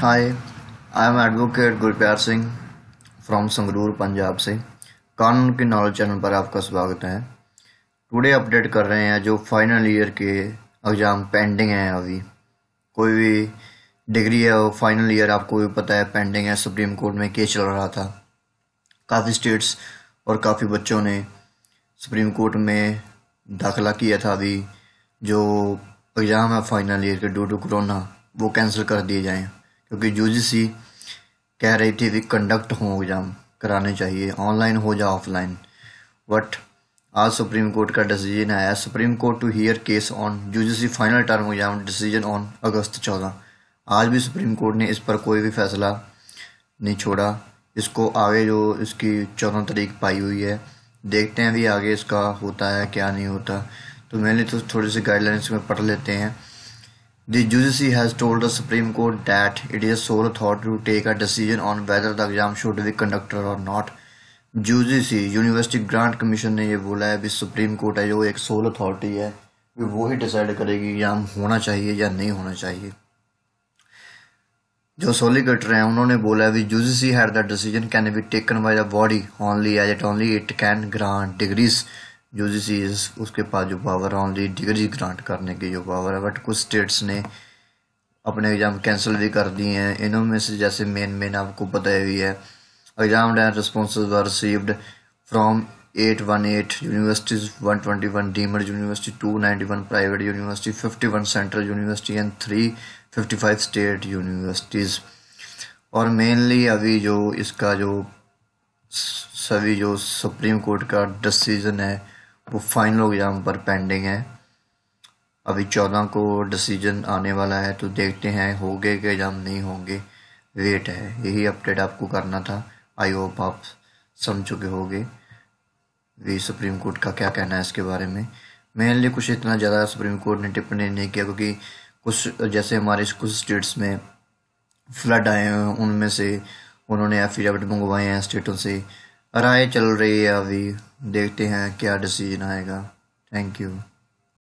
Hi I am advocate Gurpyar Singh from Sangrur Punjab से कानून की नॉलेज चैनल पर आपका स्वागत है टुडे अपडेट कर रहे हैं जो फाइनल ईयर के एग्ज़ाम पेंडिंग हैं अभी कोई भी डिग्री है वो फाइनल ईयर आपको भी पता है पेंडिंग है सुप्रीम कोर्ट में केस चल रहा था काफ़ी स्टेट्स और काफ़ी बच्चों ने सुप्रीम कोर्ट में दाखिला किया था अभी जो एग्ज़ाम है फाइनल ईयर के ड्यू टू कोरोना वो कैंसिल कर दिए जाएँ क्योंकि यूजीसी कह रही थी कि कंडक्ट हो एग्ज़ाम कराने चाहिए ऑनलाइन हो या ऑफलाइन बट आज सुप्रीम कोर्ट का डिसीजन आया Supreme Court to hear case on you final term exam decision on August चौदह आज भी सुप्रीम कोर्ट ने इस पर कोई भी फैसला नहीं छोड़ा इसको आगे जो इसकी चौदह तारीख पाई हुई है देखते हैं भी आगे इसका होता है क्या नहीं होता तो मैंने तो थोड़ी सी गाइडलाइंस में पढ़ लेते हैं The judiciary has told the Supreme Court that it is sole authority to take a decision on whether the exam should be conducted or not. UGC university grant commission ने ये बोला है अभी सुप्रीम कोर्ट है जो एक soul authority है वो ही डिसाइड करेगी एग्जाम होना चाहिए या नहीं होना चाहिए जो सोलिकटर हैं उन्होंने बोला है UGC had that decision can be taken by the body only as it only it can grant degrees UGC उसके पास जो पावर है ऑनली डिग्री ग्रांट करने की जो पावर है बट कुछ स्टेट्स ने अपने एग्ज़ाम कैंसिल भी कर दिए हैं में से जैसे मेन मेन आपको पता ही है exam response received from eight one eight universities one twenty one deemed university two ninety one private university fifty one central university and three fifty five state universities और मेनली अभी जो इसका जो सभी जो सुप्रीम कोर्ट का decision है वो फाइनल एग्ज़ाम पर पेंडिंग है अभी चौदह को डिसीजन आने वाला है तो देखते हैं होंगे कि एग्ज़ाम नहीं होंगे वेट है यही अपडेट आपको करना था आई होप आप समझ चुके होंगे वे सुप्रीम कोर्ट का क्या कहना है इसके बारे में मेनली कुछ इतना ज़्यादा सुप्रीम कोर्ट ने टिप्पणी नहीं किया क्योंकि कुछ जैसे हमारे कुछ स्टेट्स में फ्लड आए हैं उनमें से उन्होंने एफिडेविट मंगवाए हैं स्टेटों से राय चल रही है अभी देखते हैं क्या डिसीजन आएगा थैंक यू